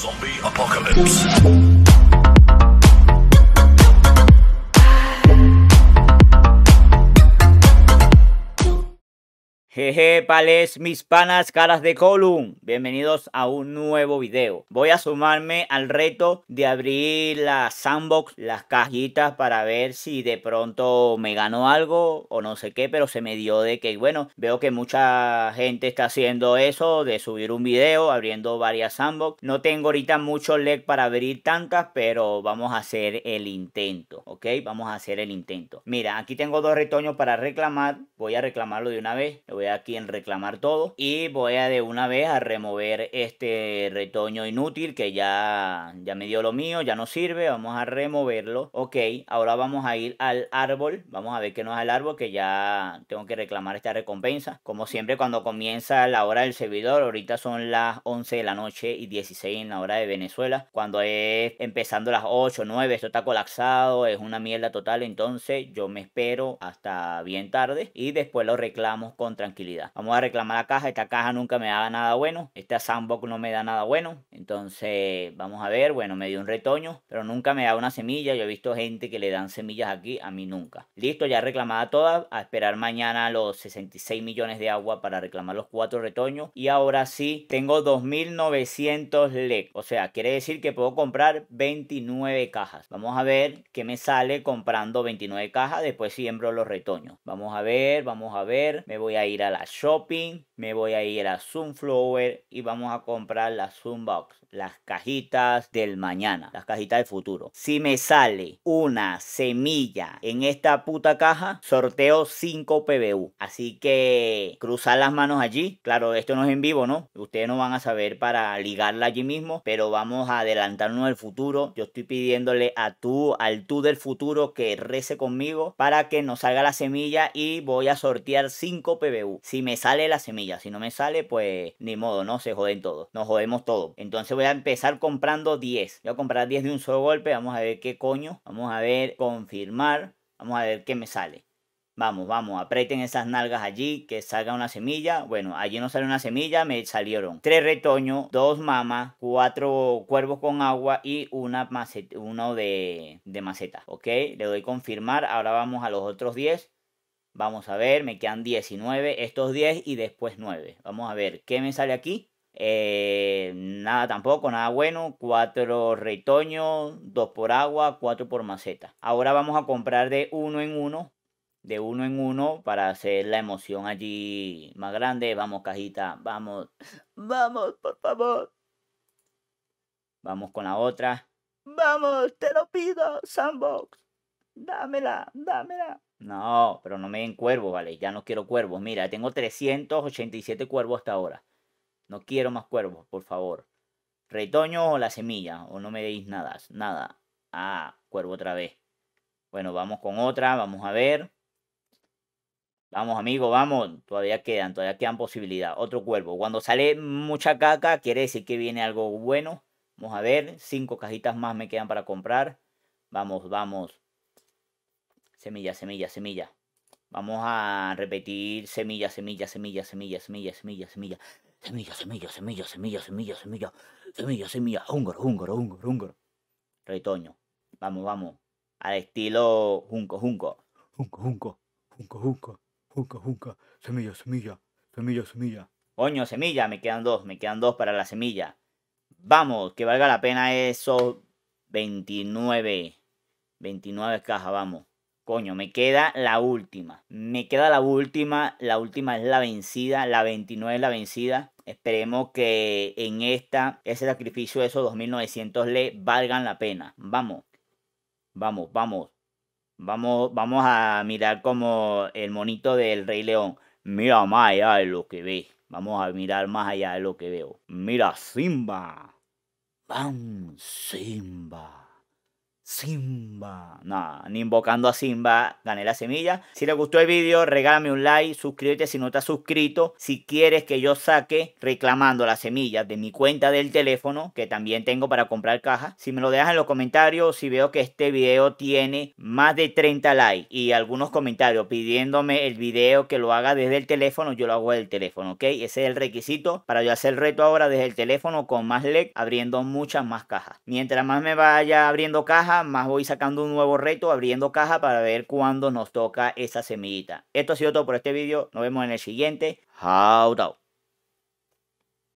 Zombie apocalypse. Jeje, pales, mis panas, caras de column. Bienvenidos a un nuevo video. Voy a sumarme al reto de abrir la sandbox, las cajitas, para ver si de pronto me ganó algo o no sé qué, pero se me dio de que, bueno, veo que mucha gente está haciendo eso, de subir un video, abriendo varias sandbox. No tengo ahorita mucho leg para abrir tantas, pero vamos a hacer el intento, ¿ok? Vamos a hacer el intento. Mira, aquí tengo dos retoños para reclamar. Voy a reclamarlo de una vez voy aquí en reclamar todo y voy a de una vez a remover este retoño inútil que ya, ya me dio lo mío, ya no sirve, vamos a removerlo. Ok, ahora vamos a ir al árbol, vamos a ver que nos es el árbol que ya tengo que reclamar esta recompensa. Como siempre cuando comienza la hora del servidor, ahorita son las 11 de la noche y 16 en la hora de Venezuela, cuando es empezando las 8, 9, esto está colapsado, es una mierda total, entonces yo me espero hasta bien tarde y después lo reclamo con tranquilidad tranquilidad. Vamos a reclamar la caja. Esta caja nunca me da nada bueno. Esta sandbox no me da nada bueno. Entonces, vamos a ver. Bueno, me dio un retoño, pero nunca me da una semilla. Yo he visto gente que le dan semillas aquí, a mí nunca. Listo, ya reclamada toda. A esperar mañana los 66 millones de agua para reclamar los cuatro retoños. Y ahora sí, tengo 2.900 LEC. O sea, quiere decir que puedo comprar 29 cajas. Vamos a ver qué me sale comprando 29 cajas. Después siembro los retoños. Vamos a ver, vamos a ver. Me voy a ir a la shopping, me voy a ir a Zoom Flower y vamos a comprar Zoom Box las cajitas del mañana, las cajitas del futuro. Si me sale una semilla en esta puta caja, sorteo 5 PBU. Así que cruzar las manos allí. Claro, esto no es en vivo, ¿no? Ustedes no van a saber para ligarla allí mismo, pero vamos a adelantarnos al futuro. Yo estoy pidiéndole a tú, al tú del futuro, que rece conmigo para que nos salga la semilla y voy a sortear 5 PBU. Si me sale la semilla, si no me sale, pues ni modo, no se joden todos, nos jodemos todo. Entonces voy a empezar comprando 10. Voy a comprar 10 de un solo golpe, vamos a ver qué coño, vamos a ver confirmar, vamos a ver qué me sale. Vamos, vamos, aprieten esas nalgas allí, que salga una semilla. Bueno, allí no sale una semilla, me salieron tres retoños, dos mamas, cuatro cuervos con agua y una maceta, uno de, de maceta. Ok, le doy confirmar. Ahora vamos a los otros 10. Vamos a ver, me quedan 19, estos 10 y después 9. Vamos a ver, ¿qué me sale aquí? Eh, nada tampoco, nada bueno. 4 retoños, 2 por agua, 4 por maceta. Ahora vamos a comprar de uno en uno. De uno en uno para hacer la emoción allí más grande. Vamos, cajita, vamos. Vamos, por favor. Vamos con la otra. Vamos, te lo pido, Sandbox dámela, dámela. No, pero no me den cuervos, ¿vale? Ya no quiero cuervos. Mira, tengo 387 cuervos hasta ahora. No quiero más cuervos, por favor. Retoño o la semilla, o no me deis nada, nada. Ah, cuervo otra vez. Bueno, vamos con otra, vamos a ver. Vamos, amigo, vamos. Todavía quedan, todavía quedan posibilidades. Otro cuervo. Cuando sale mucha caca, quiere decir que viene algo bueno. Vamos a ver, cinco cajitas más me quedan para comprar. Vamos, vamos. Semilla, semilla, semilla. Vamos a repetir semilla, semilla, semilla, semilla, semilla, semilla, semilla. Semilla, semilla, semilla, semilla, semilla, semilla. Semilla, semilla. Húngaro, húngaro, húngaro, húngaro. Retoño. Vamos, vamos. Al estilo junco, junco. Junco, junco. Junco, junco. Junco, junco. Semilla, semilla. Semilla, semilla. Coño, semilla. Me quedan dos. Me quedan dos para la semilla. Vamos, que valga la pena eso 29. 29 cajas, vamos. Coño, me queda la última. Me queda la última. La última es la vencida. La 29 es la vencida. Esperemos que en esta, ese sacrificio de esos 2.900 le valgan la pena. Vamos. Vamos, vamos. Vamos, vamos a mirar como el monito del Rey León. Mira más allá de lo que ve. Vamos a mirar más allá de lo que veo. Mira Simba. Van Simba. Simba. No, ni invocando a Simba, gané la semilla. Si te gustó el video regálame un like, suscríbete si no te has suscrito. Si quieres que yo saque reclamando las semillas de mi cuenta del teléfono, que también tengo para comprar cajas, si me lo dejas en los comentarios, si veo que este video tiene más de 30 likes y algunos comentarios pidiéndome el video que lo haga desde el teléfono, yo lo hago el teléfono, ¿ok? Ese es el requisito para yo hacer el reto ahora desde el teléfono con más LED, abriendo muchas más cajas. Mientras más me vaya abriendo cajas, más voy sacando un nuevo reto, abriendo caja para ver cuándo nos toca esa semillita. Esto ha sido todo por este video nos vemos en el siguiente. How